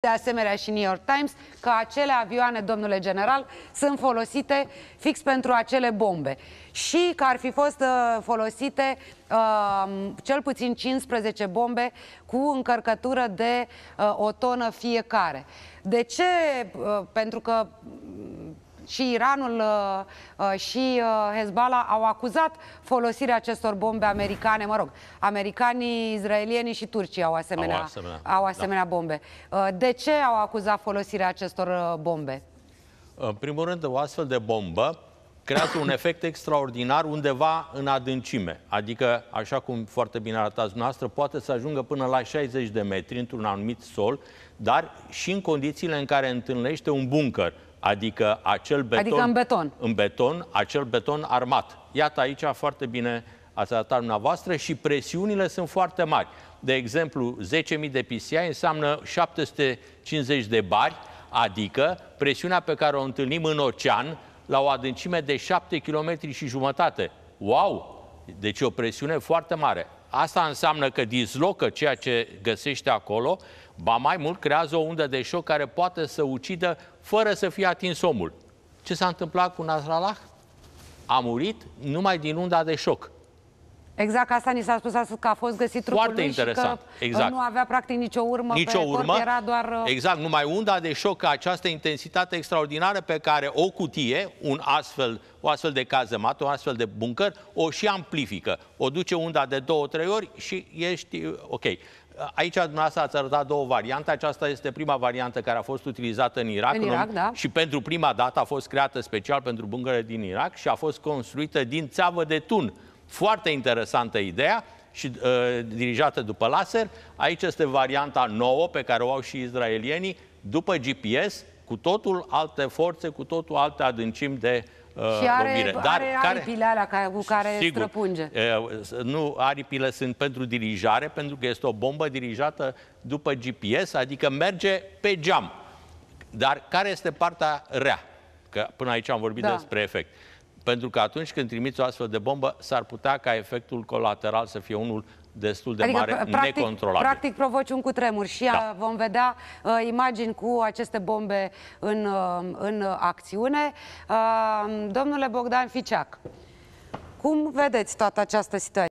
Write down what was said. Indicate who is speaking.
Speaker 1: de asemenea și New York Times, că acele avioane, domnule general, sunt folosite fix pentru acele bombe și că ar fi fost uh, folosite uh, cel puțin 15 bombe cu încărcătură de uh, o tonă fiecare. De ce? Uh, pentru că și Iranul uh, uh, și uh, Hezbollah au acuzat folosirea acestor bombe americane, mă rog, americanii, izraelienii și turcii au asemenea, au asemenea, au da. asemenea da. bombe. De ce au acuzat folosirea acestor bombe?
Speaker 2: În primul rând, o astfel de bombă creează un efect extraordinar undeva în adâncime. Adică, așa cum foarte bine arătați noastră, poate să ajungă până la 60 de metri într-un anumit sol, dar și în condițiile în care întâlnește un bunker, Adică acel beton, adică în beton. În beton, acel beton armat. Iată aici foarte bine ați arătat dumneavoastră și presiunile sunt foarte mari. De exemplu, 10.000 de PCI înseamnă 750 de bari, adică presiunea pe care o întâlnim în ocean la o adâncime de 7 km și jumătate. Wow! Deci o presiune foarte mare. Asta înseamnă că dislocă ceea ce găsește acolo, ba mai mult creează o undă de șoc care poate să ucidă fără să fie atins omul. Ce s-a întâmplat cu Nasrallah? A murit numai din unda de șoc. Exact asta ni s-a spus
Speaker 1: astăzi că a fost găsit trupul Foarte lui interesant. Și că uh, exact. nu avea practic nicio urmă nicio pe urmă. Corp, era doar... Uh,
Speaker 2: exact, numai unda de șoc, această intensitate extraordinară pe care o cutie, un astfel, o astfel de cazemat, o astfel de bunker, o și amplifică. O duce unda de două, trei ori și ești uh, ok. Aici dumneavoastră ați arătat două variante. Aceasta este prima variantă care a fost utilizată în Irak. În Irak Da. Și pentru prima dată a fost creată special pentru buncăre din Irak și a fost construită din țeavă de tun foarte interesantă ideea și uh, dirijată după laser. Aici este varianta nouă pe care o au și izraelienii, după GPS, cu totul alte forțe, cu totul alte adâncimi de uh, și are, lovire. Dar are care,
Speaker 1: aripile alea care, cu care sigur, străpunge.
Speaker 2: Uh, nu, aripile sunt pentru dirijare, pentru că este o bombă dirijată după GPS, adică merge pe geam. Dar care este partea rea? Că până aici am vorbit da. despre efect. Pentru că atunci când trimiți o astfel de bombă, s-ar putea ca efectul colateral să fie unul destul de adică, mare, practic, necontrolabil.
Speaker 1: Practic provoci un cutremur și da. vom vedea uh, imagini cu aceste bombe în, uh, în acțiune. Uh, domnule Bogdan Ficeac, cum vedeți toată această situație?